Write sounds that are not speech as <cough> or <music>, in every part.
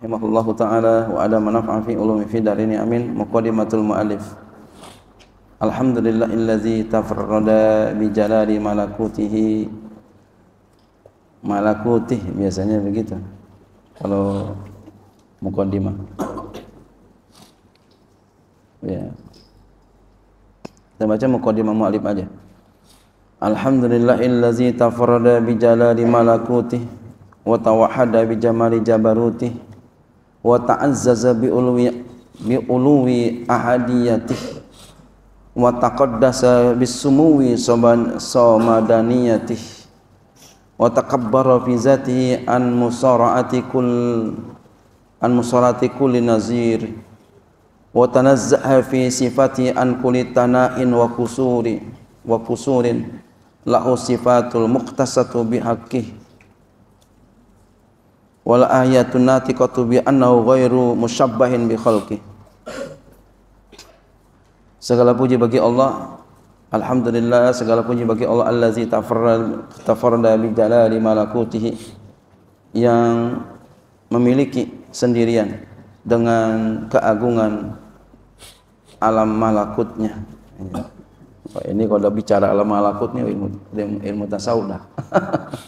rahimahullah taala wa ala manaf'a fi ulumi fi darini amin muqaddimatul muallif Alhamdulillahillazi tafarrada bi jalali malakutihi malakutih biasanya begitu kalau mukaddimah ya kita baca mukaddimah mu'alif aja Alhamdulillahillazi tafarrada bi jalali malakutih wa tawahhada bi jamali jabarutih wa ta'azzaza bi ulwi bi ulwi ahadiyatih wa taqaddasa bis sumuwi samadaniyatih wa takabbara fi zatihi an musara'ati kull an musara'ati kull nazir wa tanazzaha fi sifati an kulli tana'in wa kusuri wa kusurin lahu sifatul muqtasatu bi haqqihi wal ayatun natiqatu bi annahu ghairu musyabbahin bi khalqi Segala puji bagi Allah Alhamdulillah segala puji bagi Allah allazi tafarrada bi jalali malakutihi yang memiliki sendirian dengan keagungan alam malakutnya. ini kalau bicara alam malakutnya ilmu ilmu, ilmu tasawuf dah. <laughs>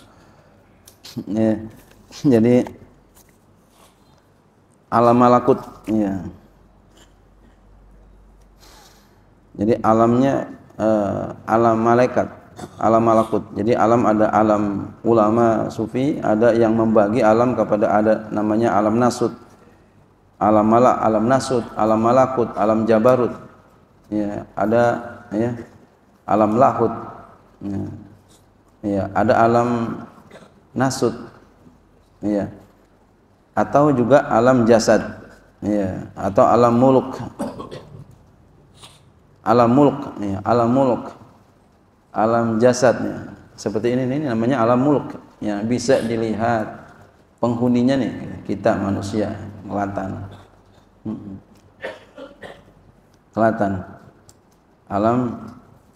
Ya. <laughs> jadi alam malakut ya jadi alamnya uh, alam malaikat alam malakut jadi alam ada alam ulama sufi ada yang membagi alam kepada ada namanya alam nasut alam malak alam nasut alam malakut alam jabarut ya ada ya alam lahut ya, ya ada alam nasut Iya. Atau juga alam jasad. Iya, atau alam muluk. Alam muluk, iya, alam muluk. Alam jasadnya. Seperti ini ini namanya alam muluk. Ya, bisa dilihat penghuninya nih kita manusia Kelatan. Kelatan. Alam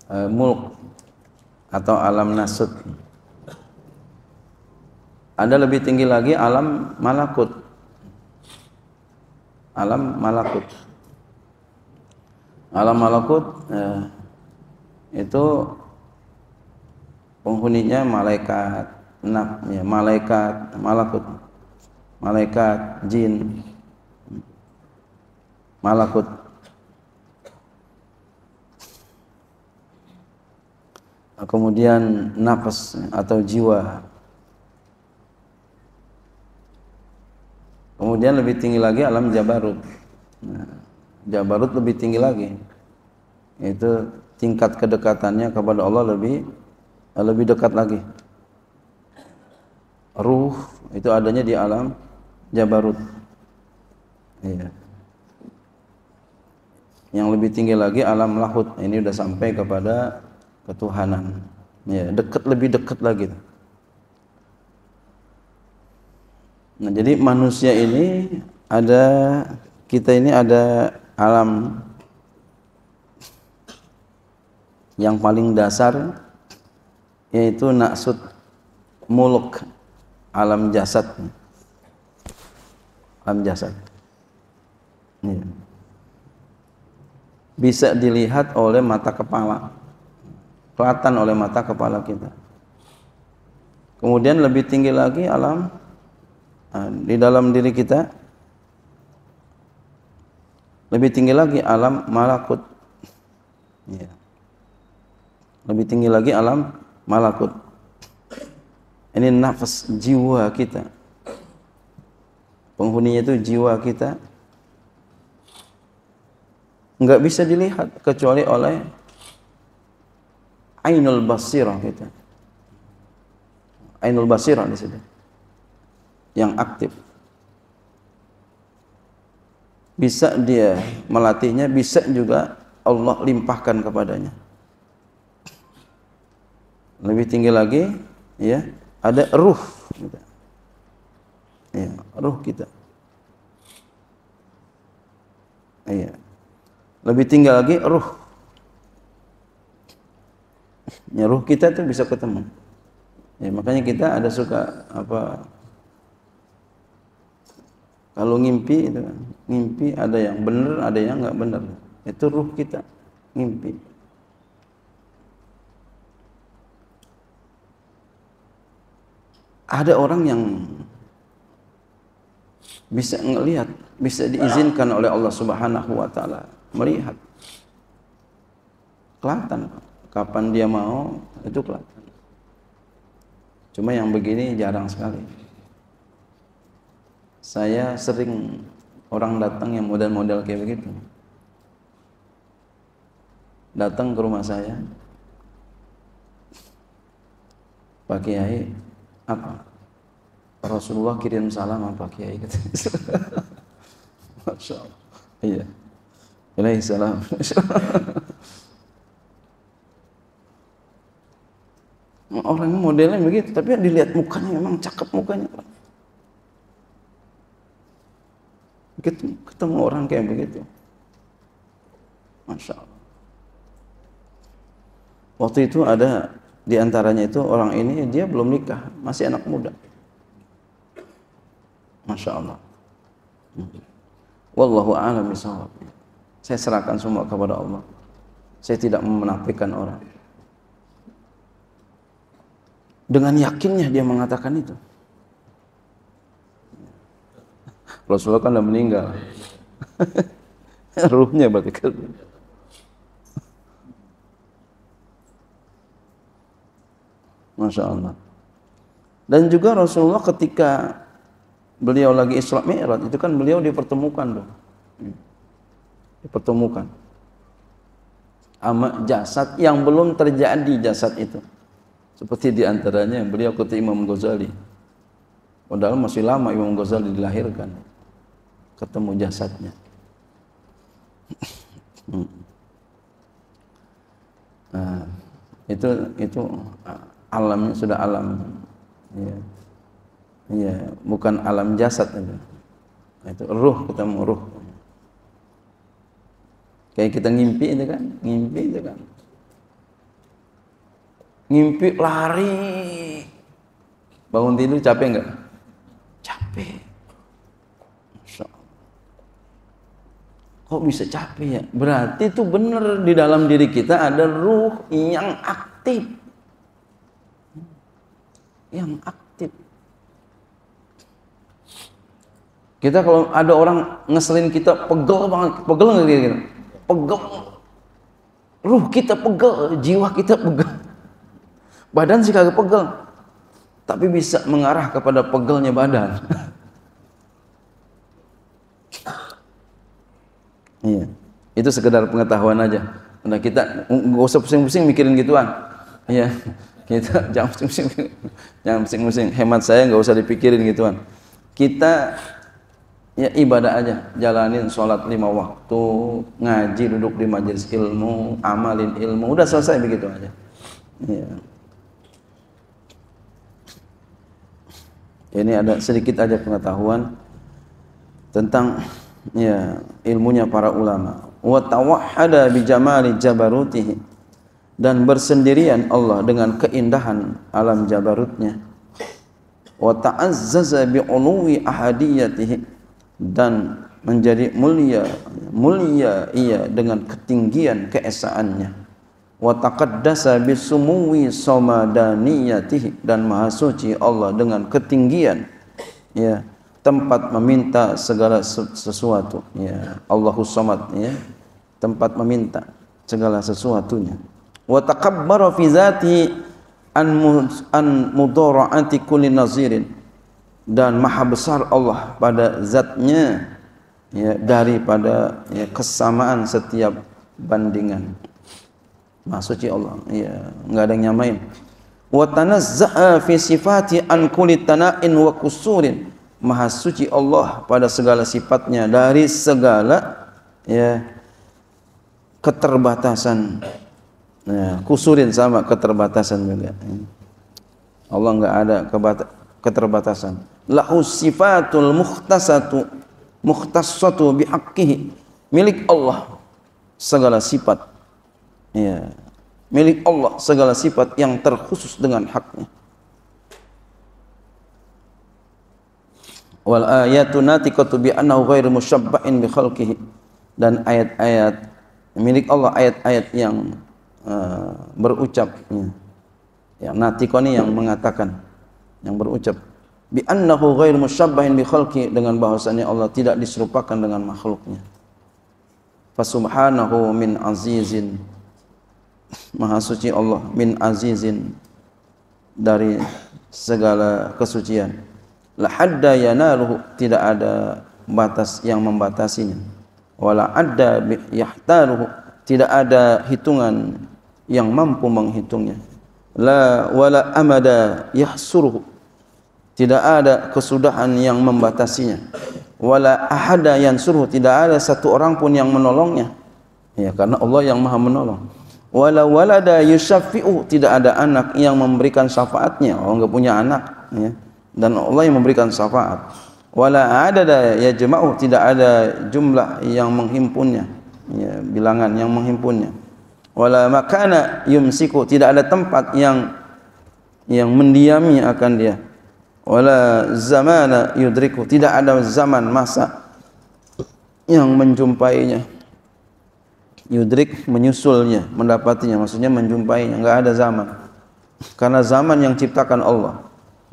e, muluk atau alam nasut. Ada lebih tinggi lagi alam malakut. Alam malakut. Alam malakut eh, itu penghuninya malaikat, nah, ya, malaikat, malakut, malaikat, jin, malakut. Kemudian nafas atau jiwa Kemudian lebih tinggi lagi alam Jabarut. Nah, Jabarut lebih tinggi lagi. Itu tingkat kedekatannya kepada Allah lebih eh, lebih dekat lagi. Ruh itu adanya di alam Jabarut. Iya. Yang lebih tinggi lagi alam lahut. Ini sudah sampai kepada ketuhanan. Ya, dekat lebih dekat lagi. Nah, jadi manusia ini ada kita ini ada alam yang paling dasar yaitu naksud muluk alam jasad alam jasad iya. bisa dilihat oleh mata kepala kelihatan oleh mata kepala kita kemudian lebih tinggi lagi alam Ah, di dalam diri kita lebih tinggi lagi alam malakut ya. lebih tinggi lagi alam malakut ini nafas jiwa kita penghuninya itu jiwa kita nggak bisa dilihat kecuali oleh ainul basirah kita ainul basirah di sini yang aktif bisa dia melatihnya bisa juga Allah limpahkan kepadanya lebih tinggi lagi ya ada ruh kita. ya ruh kita iya lebih tinggi lagi ruh ya ruh kita tuh bisa ketemu ya makanya kita ada suka apa kalau ngimpi itu kan, ngimpi ada yang benar, ada yang nggak benar. Itu ruh kita ngimpi. Ada orang yang bisa ngelihat, bisa diizinkan oleh Allah Subhanahu wa taala melihat. Kelihatan kapan dia mau itu kelihatan. Cuma yang begini jarang sekali saya sering orang datang yang model-model kayak begitu datang ke rumah saya Pak Kiai apa Rasulullah kirim salam sama Pak Kiai <laughs> Masya Allah iya Ilaihi salam <laughs> Orang modelnya begitu, tapi dilihat mukanya memang cakep mukanya. Pak. Ketemu, ketemu orang kayak begitu. Masya Allah. Waktu itu ada di antaranya itu orang ini dia belum nikah, masih anak muda. Masya Allah. Wallahu a'lam Saya serahkan semua kepada Allah. Saya tidak menafikan orang. Dengan yakinnya dia mengatakan itu. Rasulullah kan sudah meninggal. <laughs> Ruhnya berarti kan. Masya Allah. Dan juga Rasulullah ketika beliau lagi Isra Mi'raj itu kan beliau dipertemukan dong. Dipertemukan sama jasad yang belum terjadi jasad itu. Seperti diantaranya beliau ketika Imam Ghazali. Padahal masih lama Imam Ghazali dilahirkan ketemu jasadnya. Hmm. Nah, itu itu alamnya sudah alam ya. ya bukan alam jasad itu nah, itu ruh ketemu ruh kayak kita ngimpi itu kan ngimpi itu kan ngimpi lari bangun tidur capek nggak capek kok bisa capek ya? Berarti itu benar di dalam diri kita ada ruh yang aktif. Yang aktif. Kita kalau ada orang ngeselin kita pegel banget, pegel nggak kita? Gitu? Pegel. Ruh kita pegel, jiwa kita pegel. Badan sih kagak pegel. Tapi bisa mengarah kepada pegelnya badan. <laughs> Iya. Itu sekedar pengetahuan aja. Nah, kita nggak usah pusing-pusing mikirin gituan. Iya. Kita <laughs> jangan pusing-pusing. Jangan pusing-pusing. Hemat saya nggak usah dipikirin gituan. Kita ya ibadah aja jalanin sholat lima waktu ngaji duduk di majelis ilmu amalin ilmu udah selesai begitu aja iya. ini ada sedikit aja pengetahuan tentang ya ilmunya para ulama wa tawahhada bi jamali jabarutihi dan bersendirian Allah dengan keindahan alam jabarutnya wa ta'azzaza bi ulwi ahadiyatihi dan menjadi mulia mulia ia dengan ketinggian keesaannya wa taqaddasa bi sumuwi samadaniyatihi dan maha suci Allah dengan ketinggian ya yeah tempat meminta segala sesuatu ya Allahu Samad ya tempat meminta segala sesuatunya wa takabbara fi zati an an mudara'ati kulli nazirin dan maha besar Allah pada zatnya ya daripada ya, kesamaan setiap bandingan maksudnya Allah ya enggak ada yang nyamain wa tanazza'a fi sifati an kulli tana'in wa kusurin maha suci Allah pada segala sifatnya dari segala ya keterbatasan ya, kusurin sama keterbatasan juga Allah nggak ada keterbatasan lahu sifatul mukhtasatu mukhtasatu bihaqqihi milik Allah segala sifat ya milik Allah segala sifat yang terkhusus dengan haknya wal ayatu natiqatu bi annahu ghairu musyabba'in bi khalqihi dan ayat-ayat milik Allah ayat-ayat yang uh, eh, berucap ya. yang natikoni yang mengatakan yang berucap bi annahu ghairu musyabbahin bi khalqi dengan bahwasannya Allah tidak diserupakan dengan makhluknya fa fasubhanahu min azizin maha suci Allah min azizin dari segala kesucian la hadda yanaruhu tidak ada batas yang membatasinya wala adda yahtaruhu tidak ada hitungan yang mampu menghitungnya la wala amada yahsuruhu tidak ada kesudahan yang membatasinya wala ahada yansuruhu tidak ada satu orang pun yang menolongnya ya karena Allah yang maha menolong wala walada yusaffi'u tidak ada anak yang memberikan syafaatnya oh enggak punya anak ya dan Allah yang memberikan syafaat wala ya jemaah. tidak ada jumlah yang menghimpunnya ya, bilangan yang menghimpunnya wala makana yumsiku tidak ada tempat yang yang mendiami akan dia wala zaman yudriku tidak ada zaman masa yang menjumpainya yudrik menyusulnya mendapatinya maksudnya menjumpainya enggak ada zaman karena zaman yang ciptakan Allah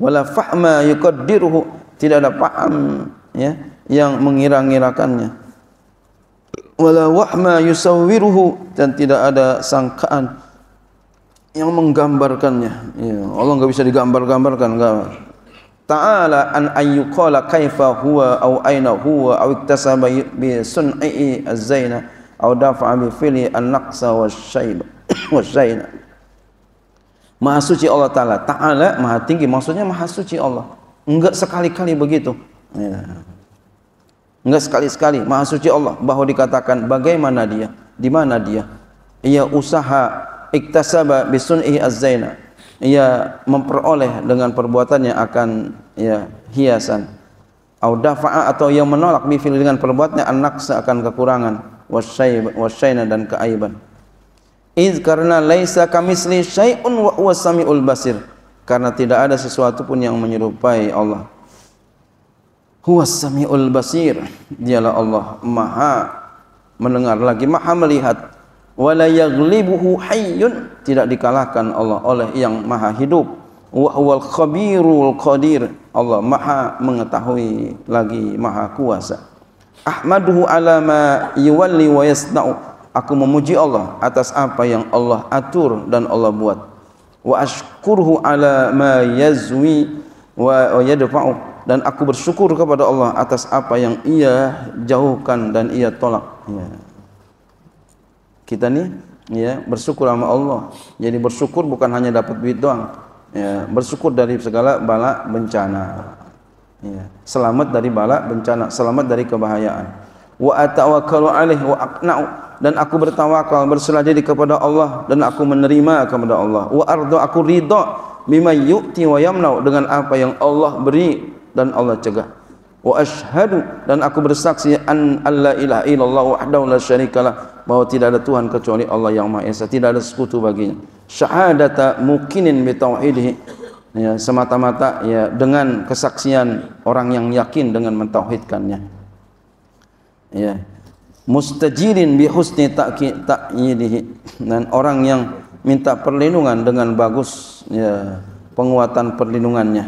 wala fahma yuqaddiruhu tidak ada paham ya yang mengira-ngirakannya wala wahma yusawwiruhu dan tidak ada sangkaan yang menggambarkannya ya Allah enggak bisa digambar-gambarkan enggak ta'ala an ayyuqala kaifa huwa aw aina huwa aw iktasaba bi sun'i az-zaina aw dafa'a bi fili an-naqsa wasyaiba wasyaina Maha suci Allah Ta'ala. Ta'ala maha tinggi. Maksudnya maha suci Allah. Enggak sekali-kali begitu. Ya. Enggak sekali-sekali. Maha suci Allah. Bahwa dikatakan bagaimana dia. Di mana dia. Ia usaha iktasaba bisun'ihi az Ia memperoleh dengan perbuatannya akan ya, hiasan. Au atau yang menolak bifil dengan perbuatannya anak seakan kekurangan. Wasyaina dan keaiban. Iz karena laisa kamisli syai'un wa huwa samiul basir. Karena tidak ada sesuatu pun yang menyerupai Allah. Huwa samiul basir. Dialah Allah Maha mendengar lagi Maha melihat. Wala yaghlibuhu hayyun. Tidak dikalahkan Allah oleh yang Maha hidup. Wa huwal khabirul qadir. Allah Maha mengetahui lagi Maha kuasa. Ahmaduhu ala ma yuwalli wa yasna'u Aku memuji Allah atas apa yang Allah atur dan Allah buat. Wa ashkurhu ala ma yazwi wa yadfa'u dan aku bersyukur kepada Allah atas apa yang ia jauhkan dan ia tolak. Ya. Kita nih ya bersyukur sama Allah. Jadi bersyukur bukan hanya dapat duit doang. Ya, bersyukur dari segala bala bencana. Ya, selamat dari bala bencana, selamat dari kebahayaan. wa atawakkalu alaih wa aqna'u dan aku bertawakal berserah diri kepada Allah dan aku menerima kepada Allah wa ardu aku ridha bima yu'ti wa yamna'u dengan apa yang Allah beri dan Allah cegah wa ashhadu dan aku bersaksi an alla ilaha illallah wahdahu la syarikalah bahwa tidak ada tuhan kecuali Allah yang maha esa tidak ada sekutu baginya syahadata mukinin bi tauhidih ya semata-mata ya dengan kesaksian orang yang yakin dengan mentauhidkannya ya mustajirin bi husni ta'yidihi dan orang yang minta perlindungan dengan bagus ya penguatan perlindungannya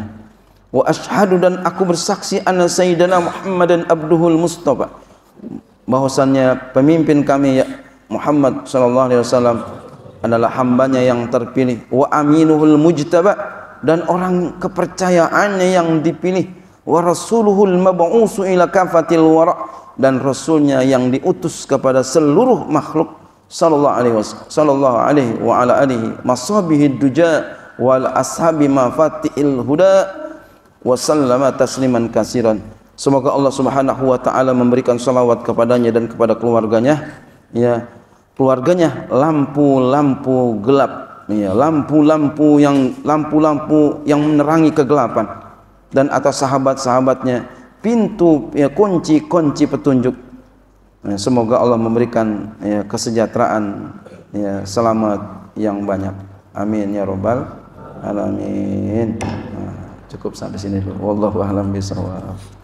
wa ashhadu dan aku bersaksi anna sayyidana Muhammadan abduhul mustafa bahwasanya pemimpin kami ya Muhammad sallallahu alaihi wasallam adalah hambanya yang terpilih wa aminuhul mujtaba dan orang kepercayaannya yang dipilih wa rasuluhul mab'usu ila kafatil wara dan rasulnya yang diutus kepada seluruh makhluk sallallahu alaihi wasallam sallallahu alaihi wa ala alihi mashabihi duja wal ashabi mafatihil huda wa sallama tasliman kasiran semoga Allah Subhanahu wa taala memberikan salawat kepadanya dan kepada keluarganya ya keluarganya lampu-lampu gelap ya lampu-lampu yang lampu-lampu yang menerangi kegelapan dan atas sahabat-sahabatnya pintu ya, kunci-kunci petunjuk. Ya, semoga Allah memberikan ya, kesejahteraan, ya, selamat yang banyak. Amin ya robbal alamin. Nah, cukup sampai sini dulu. Wallahu a'lam bishawab.